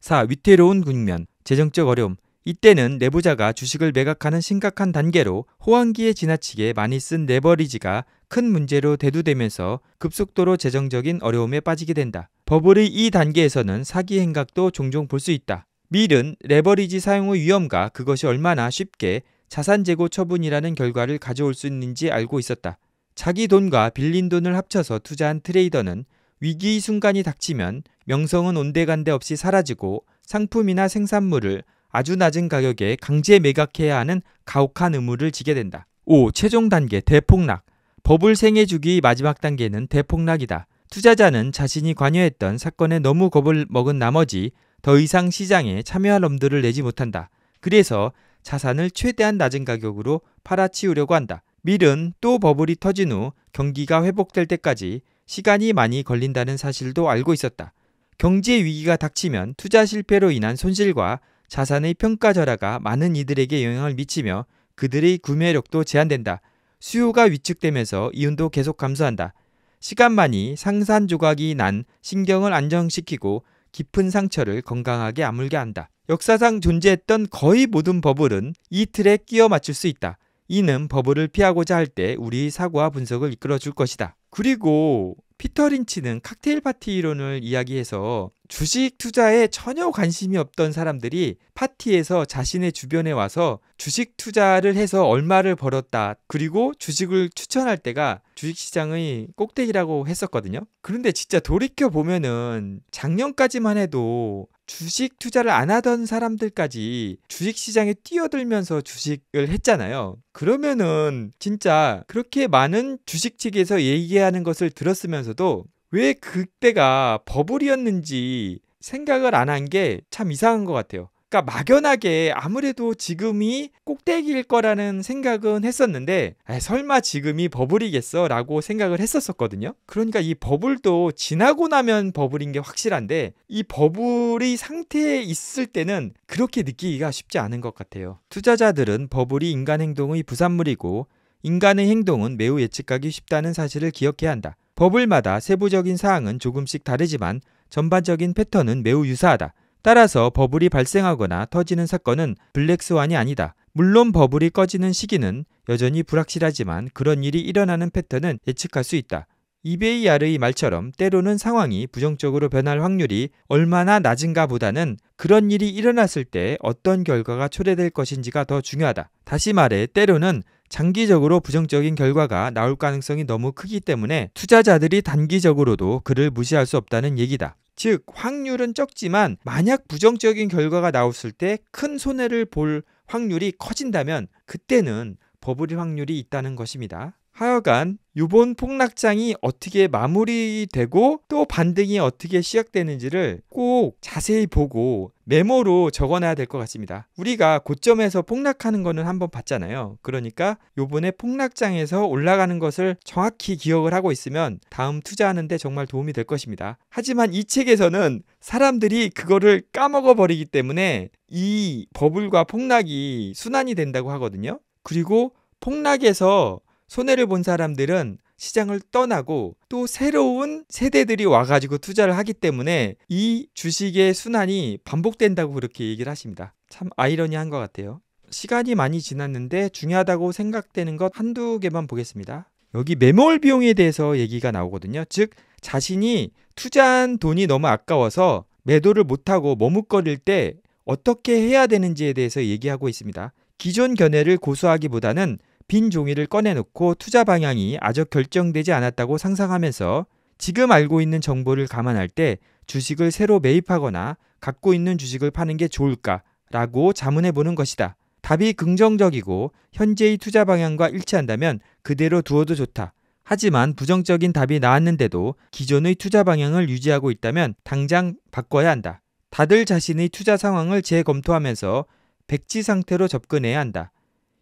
4. 위태로운 국면, 재정적 어려움. 이때는 내부자가 주식을 매각하는 심각한 단계로 호황기에 지나치게 많이 쓴 레버리지가 큰 문제로 대두되면서 급속도로 재정적인 어려움에 빠지게 된다. 버블의 이 단계에서는 사기 행각도 종종 볼 수 있다. 밀은 레버리지 사용 의 위험과 그것이 얼마나 쉽게 자산 재고 처분이라는 결과를 가져올 수 있는지 알고 있었다. 자기 돈과 빌린 돈을 합쳐서 투자한 트레이더는 위기 의 순간이 닥치면 명성은 온데간데 없이 사라지고 상품이나 생산물을 아주 낮은 가격에 강제 매각해야 하는 가혹한 의무를 지게 된다. 5. 최종 단계 대폭락. 버블 생애 주기 마지막 단계는 대폭락이다. 투자자는 자신이 관여했던 사건에 너무 겁을 먹은 나머지 더 이상 시장에 참여할 엄두를 내지 못한다. 그래서 자산을 최대한 낮은 가격으로 팔아치우려고 한다. 밀은 또 버블이 터진 후 경기가 회복될 때까지 시간이 많이 걸린다는 사실도 알고 있었다. 경제 위기가 닥치면 투자 실패로 인한 손실과 자산의 평가 절하가 많은 이들에게 영향을 미치며 그들의 구매력도 제한된다. 수요가 위축되면서 이윤도 계속 감소한다. 시간만이 상산 조각이 난 신경을 안정시키고 깊은 상처를 건강하게 아물게 한다. 역사상 존재했던 거의 모든 버블은 이 틀에 끼워 맞출 수 있다. 이는 버블을 피하고자 할 때 우리 사고와 분석을 이끌어 줄 것이다. 그리고 피터 린치는 칵테일 파티 이론을 이야기해서 주식 투자에 전혀 관심이 없던 사람들이 파티에서 자신의 주변에 와서 주식 투자를 해서 얼마를 벌었다. 그리고 주식을 추천할 때가 주식시장의 꼭대기라고 했었거든요. 그런데 진짜 돌이켜보면은 작년까지만 해도 주식 투자를 안 하던 사람들까지 주식 시장에 뛰어들면서 주식을 했잖아요. 그러면은 진짜 그렇게 많은 주식 측에서 얘기하는 것을 들었으면서도 왜 그때가 버블이었는지 생각을 안 한 게 참 이상한 것 같아요. 그러니까 막연하게 아무래도 지금이 꼭대기일 거라는 생각은 했었는데 아, 설마 지금이 버블이겠어라고 생각을 했었었거든요. 그러니까 이 버블도 지나고 나면 버블인 게 확실한데 이버블이 상태에 있을 때는 그렇게 느끼기가 쉽지 않은 것 같아요. 투자자들은 버블이 인간 행동의 부산물이고 인간의 행동은 매우 예측하기 쉽다는 사실을 기억해야 한다. 버블마다 세부적인 사항은 조금씩 다르지만 전반적인 패턴은 매우 유사하다. 따라서 버블이 발생하거나 터지는 사건은 블랙스완이 아니다. 물론 버블이 꺼지는 시기는 여전히 불확실하지만 그런 일이 일어나는 패턴은 예측할 수 있다. 이베이아르의 말처럼 때로는 상황이 부정적으로 변할 확률이 얼마나 낮은가 보다는 그런 일이 일어났을 때 어떤 결과가 초래될 것인지가 더 중요하다. 다시 말해 때로는 장기적으로 부정적인 결과가 나올 가능성이 너무 크기 때문에 투자자들이 단기적으로도 그를 무시할 수 없다는 얘기다. 즉 확률은 적지만 만약 부정적인 결과가 나왔을 때 큰 손해를 볼 확률이 커진다면 그때는 버블일 확률이 있다는 것입니다. 하여간 유번 폭락장이 어떻게 마무리되고 또 반등이 어떻게 시작되는지를 꼭 자세히 보고 메모로 적어놔야 될 것 같습니다. 우리가 고점에서 폭락하는 거는 한번 봤잖아요. 그러니까 요번에 폭락장에서 올라가는 것을 정확히 기억을 하고 있으면 다음 투자하는데 정말 도움이 될 것입니다. 하지만 이 책에서는 사람들이 그거를 까먹어 버리기 때문에 이 버블과 폭락이 순환이 된다고 하거든요. 그리고 폭락에서 손해를 본 사람들은 시장을 떠나고 또 새로운 세대들이 와가지고 투자를 하기 때문에 이 주식의 순환이 반복된다고 그렇게 얘기를 하십니다. 참 아이러니한 것 같아요. 시간이 많이 지났는데 중요하다고 생각되는 것 한두 개만 보겠습니다. 여기 매몰 비용에 대해서 얘기가 나오거든요. 즉, 자신이 투자한 돈이 너무 아까워서 매도를 못하고 머뭇거릴 때 어떻게 해야 되는지에 대해서 얘기하고 있습니다. 기존 견해를 고수하기보다는 빈 종이를 꺼내놓고 투자 방향이 아직 결정되지 않았다고 상상하면서 지금 알고 있는 정보를 감안할 때 주식을 새로 매입하거나 갖고 있는 주식을 파는 게 좋을까라고 자문해 보는 것이다. 답이 긍정적이고 현재의 투자 방향과 일치한다면 그대로 두어도 좋다. 하지만 부정적인 답이 나왔는데도 기존의 투자 방향을 유지하고 있다면 당장 바꿔야 한다. 다들 자신의 투자 상황을 재검토하면서 백지 상태로 접근해야 한다.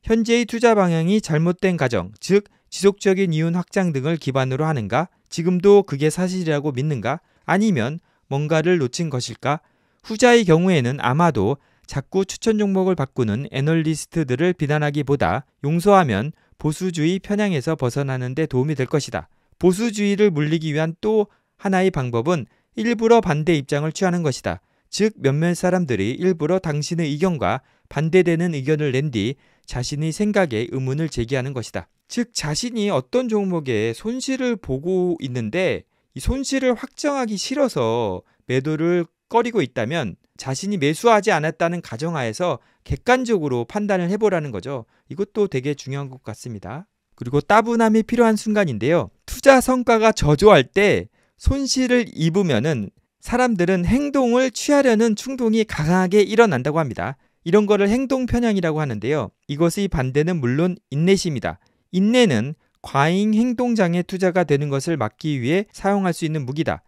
현재의 투자 방향이 잘못된 가정, 즉 지속적인 이윤 확장 등을 기반으로 하는가? 지금도 그게 사실이라고 믿는가? 아니면 뭔가를 놓친 것일까? 후자의 경우에는 아마도 자꾸 추천 종목을 바꾸는 애널리스트들을 비난하기보다 용서하면 보수주의 편향에서 벗어나는 데 도움이 될 것이다. 보수주의를 물리기 위한 또 하나의 방법은 일부러 반대 입장을 취하는 것이다. 즉 몇몇 사람들이 일부러 당신의 의견과 반대되는 의견을 낸 뒤 자신의 생각에 의문을 제기하는 것이다. 즉 자신이 어떤 종목에 손실을 보고 있는데 이 손실을 확정하기 싫어서 매도를 꺼리고 있다면 자신이 매수하지 않았다는 가정하에서 객관적으로 판단을 해보라는 거죠. 이것도 되게 중요한 것 같습니다. 그리고 따분함이 필요한 순간인데요. 투자 성과가 저조할 때 손실을 입으면은 사람들은 행동을 취하려는 충동이 강하게 일어난다고 합니다. 이런 거를 행동 편향이라고 하는데요. 이것의 반대는 물론 인내심이다. 인내는 과잉 행동 장애 투자가 되는 것을 막기 위해 사용할 수 있는 무기다.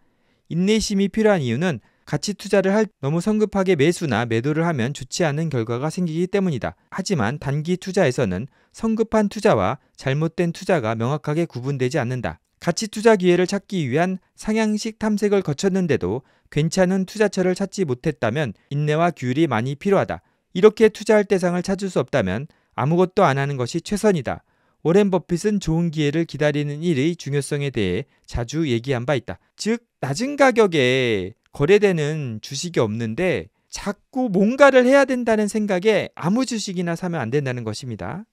인내심이 필요한 이유는 가치 투자를 할 너무 성급하게 매수나 매도를 하면 좋지 않은 결과가 생기기 때문이다. 하지만 단기 투자에서는 성급한 투자와 잘못된 투자가 명확하게 구분되지 않는다. 가치 투자 기회를 찾기 위한 상향식 탐색을 거쳤는데도 괜찮은 투자처를 찾지 못했다면 인내와 규율이 많이 필요하다. 이렇게 투자할 대상을 찾을 수 없다면 아무것도 안 하는 것이 최선이다. 오렌 버핏은 좋은 기회를 기다리는 일의 중요성에 대해 자주 얘기한 바 있다. 즉, 낮은 가격에 거래되는 주식이 없는데 자꾸 뭔가를 해야 된다는 생각에 아무 주식이나 사면 안 된다는 것입니다.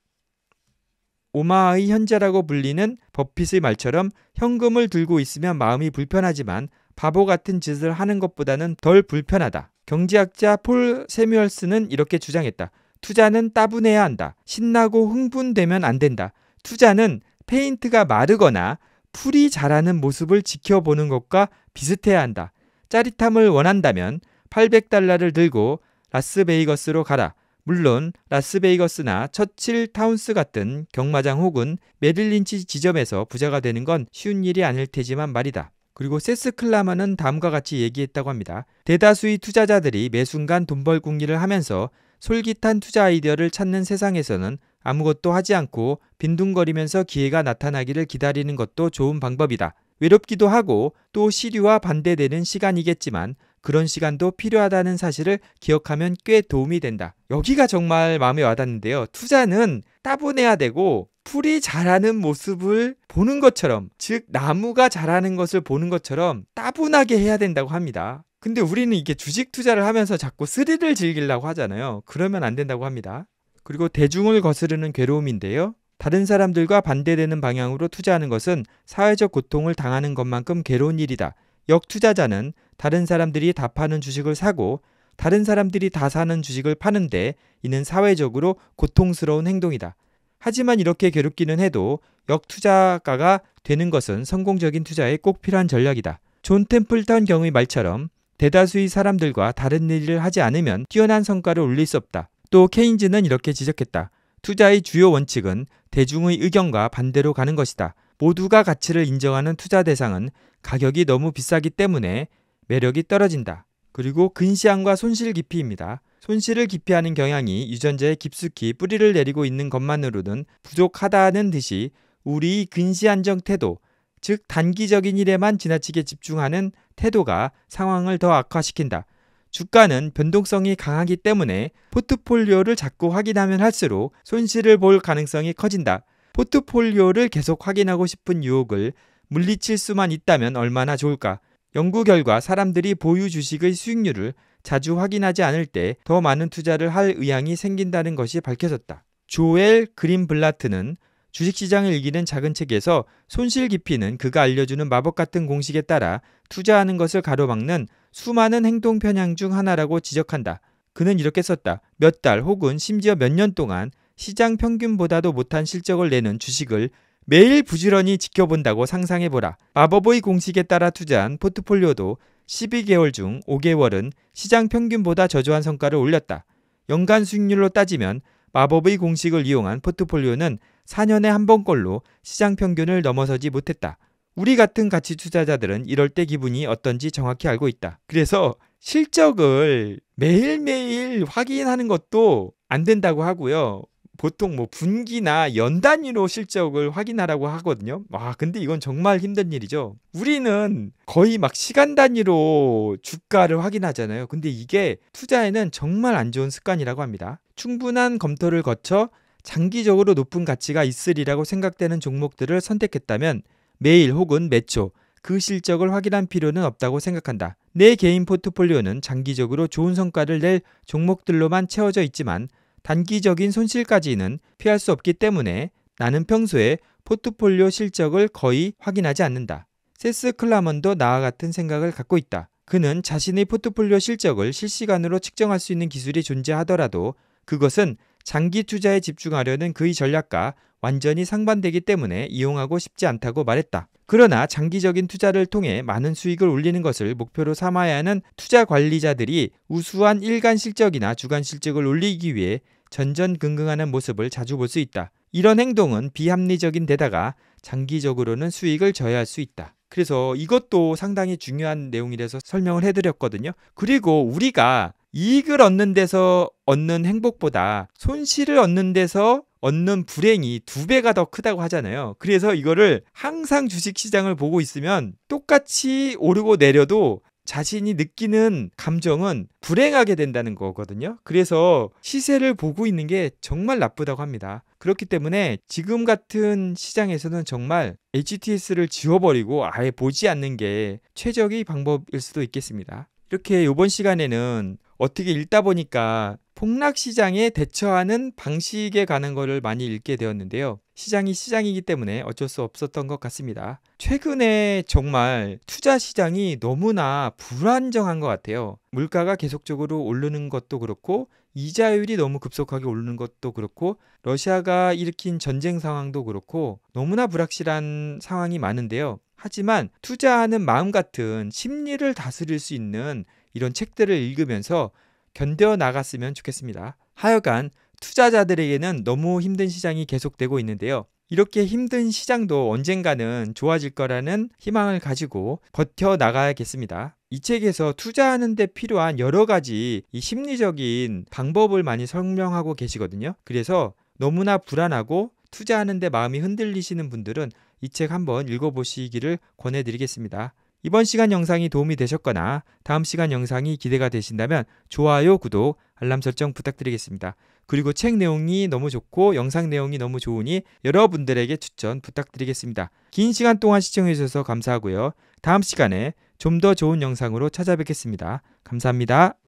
오마의 현재라고 불리는 버핏의 말처럼 현금을 들고 있으면 마음이 불편하지만 바보 같은 짓을 하는 것보다는 덜 불편하다. 경제학자 폴 세뮤얼스는 이렇게 주장했다. 투자는 따분해야 한다. 신나고 흥분되면 안 된다. 투자는 페인트가 마르거나 풀이 자라는 모습을 지켜보는 것과 비슷해야 한다. 짜릿함을 원한다면 800달러를 들고 라스베이거스로 가라. 물론 라스베이거스나 처칠 타운스 같은 경마장 혹은 메릴린치 지점에서 부자가 되는 건 쉬운 일이 아닐 테지만 말이다. 그리고 세스 클라마는 다음과 같이 얘기했다고 합니다. 대다수의 투자자들이 매 순간 돈벌 궁리를 하면서 솔깃한 투자 아이디어를 찾는 세상에서는 아무것도 하지 않고 빈둥거리면서 기회가 나타나기를 기다리는 것도 좋은 방법이다. 외롭기도 하고 또 시류와 반대되는 시간이겠지만 그런 시간도 필요하다는 사실을 기억하면 꽤 도움이 된다. 여기가 정말 마음에 와닿는데요. 투자는 따분해야 되고 풀이 자라는 모습을 보는 것처럼, 즉, 나무가 자라는 것을 보는 것처럼 따분하게 해야 된다고 합니다. 근데 우리는 이게 주식 투자를 하면서 자꾸 스릴을 즐기려고 하잖아요. 그러면 안 된다고 합니다. 그리고 대중을 거스르는 괴로움인데요. 다른 사람들과 반대되는 방향으로 투자하는 것은 사회적 고통을 당하는 것만큼 괴로운 일이다. 역투자자는 다른 사람들이 다 파는 주식을 사고 다른 사람들이 다 사는 주식을 파는데 이는 사회적으로 고통스러운 행동이다. 하지만 이렇게 괴롭기는 해도 역투자가가 되는 것은 성공적인 투자에 꼭 필요한 전략이다. 존 템플턴 경의 말처럼 대다수의 사람들과 다른 일을 하지 않으면 뛰어난 성과를 올릴 수 없다. 또 케인즈는 이렇게 지적했다. 투자의 주요 원칙은 대중의 의견과 반대로 가는 것이다. 모두가 가치를 인정하는 투자 대상은 가격이 너무 비싸기 때문에 매력이 떨어진다. 그리고 근시안과 손실 깊이입니다 손실을 기피하는 경향이 유전자에 깊숙이 뿌리를 내리고 있는 것만으로는 부족하다는 듯이 우리 근시 안정 태도, 즉 단기적인 일에만 지나치게 집중하는 태도가 상황을 더 악화시킨다. 주가는 변동성이 강하기 때문에 포트폴리오를 자꾸 확인하면 할수록 손실을 볼 가능성이 커진다. 포트폴리오를 계속 확인하고 싶은 유혹을 물리칠 수만 있다면 얼마나 좋을까? 연구 결과 사람들이 보유 주식의 수익률을 자주 확인하지 않을 때 더 많은 투자를 할 의향이 생긴다는 것이 밝혀졌다. 조엘 그린블라트는 주식시장을 이기는 작은 책에서 손실 깊이는 그가 알려주는 마법 같은 공식에 따라 투자하는 것을 가로막는 수많은 행동 편향 중 하나라고 지적한다. 그는 이렇게 썼다. 몇 달 혹은 심지어 몇 년 동안 시장 평균보다도 못한 실적을 내는 주식을 매일 부지런히 지켜본다고 상상해보라. 마법의 공식에 따라 투자한 포트폴리오도 12개월 중 5개월은 시장 평균보다 저조한 성과를 올렸다. 연간 수익률로 따지면 마법의 공식을 이용한 포트폴리오는 4년에 한 번꼴로 시장 평균을 넘어서지 못했다. 우리 같은 가치 투자자들은 이럴 때 기분이 어떤지 정확히 알고 있다. 그래서 실적을 매일매일 확인하는 것도 안 된다고 하고요. 보통 뭐 분기나 연 단위로 실적을 확인하라고 하거든요. 와, 아, 근데 이건 정말 힘든 일이죠. 우리는 거의 막 시간 단위로 주가를 확인하잖아요. 근데 이게 투자에는 정말 안 좋은 습관이라고 합니다. 충분한 검토를 거쳐 장기적으로 높은 가치가 있으리라고 생각되는 종목들을 선택했다면 매일 혹은 매초 그 실적을 확인한 필요는 없다고 생각한다. 내 개인 포트폴리오는 장기적으로 좋은 성과를 낼 종목들로만 채워져 있지만 단기적인 손실까지는 피할 수 없기 때문에 나는 평소에 포트폴리오 실적을 거의 확인하지 않는다. 세스 클라먼도 나와 같은 생각을 갖고 있다. 그는 자신의 포트폴리오 실적을 실시간으로 측정할 수 있는 기술이 존재하더라도 그것은 장기 투자에 집중하려는 그의 전략과 완전히 상반되기 때문에 이용하고 싶지 않다고 말했다. 그러나 장기적인 투자를 통해 많은 수익을 올리는 것을 목표로 삼아야 하는 투자 관리자들이 우수한 일간 실적이나 주간 실적을 올리기 위해 전전긍긍하는 모습을 자주 볼 수 있다. 이런 행동은 비합리적인 데다가 장기적으로는 수익을 저해할 수 있다. 그래서 이것도 상당히 중요한 내용이라서 설명을 해드렸거든요. 그리고 우리가 이익을 얻는 데서 얻는 행복보다 손실을 얻는 데서 얻는 불행이 두 배가 더 크다고 하잖아요. 그래서 이거를 항상 주식 시장을 보고 있으면 똑같이 오르고 내려도 자신이 느끼는 감정은 불행하게 된다는 거거든요. 그래서 시세를 보고 있는 게 정말 나쁘다고 합니다. 그렇기 때문에 지금 같은 시장에서는 정말 HTS를 지워버리고 아예 보지 않는 게 최적의 방법일 수도 있겠습니다. 이렇게 이번 시간에는 어떻게 읽다 보니까 폭락 시장에 대처하는 방식에 가는 거를 많이 읽게 되었는데요. 시장이 시장이기 때문에 어쩔 수 없었던 것 같습니다. 최근에 정말 투자 시장이 너무나 불안정한 것 같아요. 물가가 계속적으로 오르는 것도 그렇고 이자율이 너무 급속하게 오르는 것도 그렇고 러시아가 일으킨 전쟁 상황도 그렇고 너무나 불확실한 상황이 많은데요. 하지만 투자하는 마음 같은 심리를 다스릴 수 있는 이런 책들을 읽으면서 견뎌 나갔으면 좋겠습니다. 하여간 투자자들에게는 너무 힘든 시장이 계속되고 있는데요. 이렇게 힘든 시장도 언젠가는 좋아질 거라는 희망을 가지고 버텨 나가야겠습니다. 이 책에서 투자하는 데 필요한 여러 가지 이 심리적인 방법을 많이 설명하고 계시거든요. 그래서 너무나 불안하고 투자하는 데 마음이 흔들리시는 분들은 이책 한번 읽어보시기를 권해드리겠습니다. 이번 시간 영상이 도움이 되셨거나 다음 시간 영상이 기대가 되신다면 좋아요, 구독, 알람 설정 부탁드리겠습니다. 그리고 책 내용이 너무 좋고 영상 내용이 너무 좋으니 여러분들에게 추천 부탁드리겠습니다. 긴 시간 동안 시청해주셔서 감사하고요. 다음 시간에 좀 더 좋은 영상으로 찾아뵙겠습니다. 감사합니다.